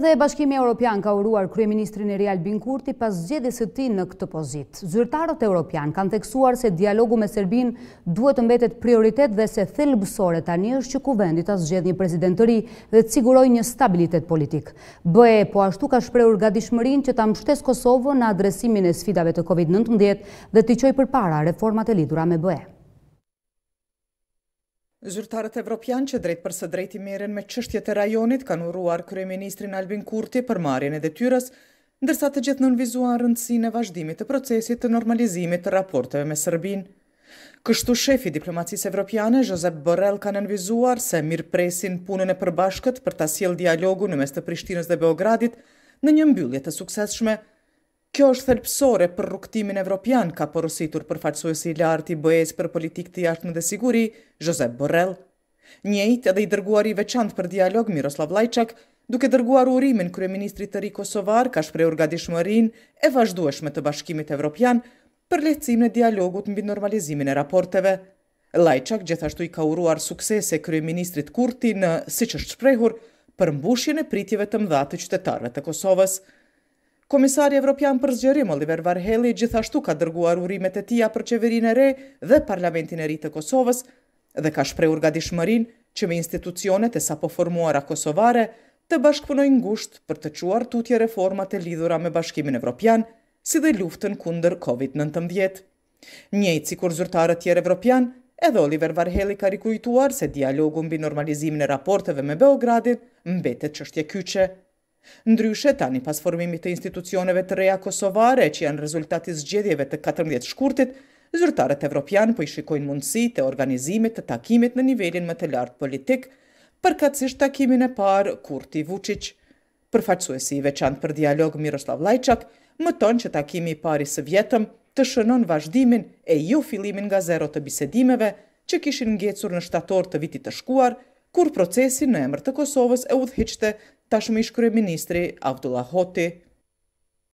Dhe Bashkimi Europian ka uruar Kryeministrin Real Binkurti pas zgjedhjes së tij në këtë pozitë. Zyrtarët europian kanë theksuar se dialogu me Serbin duhet të mbetet prioritet dhe se thelbësore tani është që kuvendit ta zgjedhë një president të ri dhe të sigurojë një stabilitet politik. BE po ashtu ka shprehur gatishmërinë që ta mbështesë Kosovën në adresimin e sfidave të COVID-19 dhe të çojë përpara reformat e lidhura me BE. Zyrtarët evropian që drejt për së drejti meren me qështjet e rajonit kanë uruar Kryeministrin Albin Kurti për marjen e dhe tyres, ndërsa të gjithë nënvizuar rëndësi në vazhdimit të procesit të normalizimit të raporteve me Sërbin. Kështu shefi diplomacisë evropiane, Josep Borrell, kanë nënvizuar se mirë presin punën e përbashkët për ta siel dialogu në mes të Prishtinës dhe Beogradit në një mbyllje të sukseshme kjo është thelpsore për rukëtimin evropian, ka porositur për faqësuesi lartë i bëjes për politik të jashtë dhe siguri, Josep Borrell. Njëjt edhe i dërguar i veçant për dialog Miroslav Lajçak, duke dërguar urimin Kryeministrit të ri Kosovar, ka shprehur gatishmërinë e vazhdueshme të Bashkimit Evropian për lehtësimin e dialogut mbi normalizimin e raporteve. Lajçak gjithashtu i ka uruar suksese kryeministrit Kurti në, siç është shprehur, përmbushjen e pritjeve të mëdha të qytetarëve të Kosovës. Komisari Evropian për zgjerim Oliver Varheli gjithashtu ka dërguar urimet e tia për qeverin e re dhe parlamentin e rritë të Kosovës dhe ka shpreur ga dishmërin që me institucionet e sapo formuara kosovare të bashkëpunojnë ngusht për të quar tutje reformat e lidhura me bashkimin Evropian si dhe luftën kunder COVID-19. Njejtë si kur zyrtarët tjerë Evropian, edhe Oliver Varheli ka rikujtuar se dialogu mbi normalizimin e raporteve me Beogradin mbetet qështje kyqe. Ndryshe tani pas formimit të institucioneve të reja kosovare që janë rezultati zgjedhjeve të 14 shkurtit, zyrtarët evropian po i shikojnë mundësi të organizimit të takimit në nivelin më të lartë politik, përkatsisht takimin e parë Kurti Vucic. Përfaqësuesi i veçant për dialog Miroslav Lajçak, më tonë që takimi i pari së vjetëm të shënon vazhdimin e jo filimin nga zero të bisedimeve që kishin ngecur në shtator të vitit të shkuar, kur procesi në emër të Kosovës e udhichte tashmë i shkrye ministri Abdullah Hoti.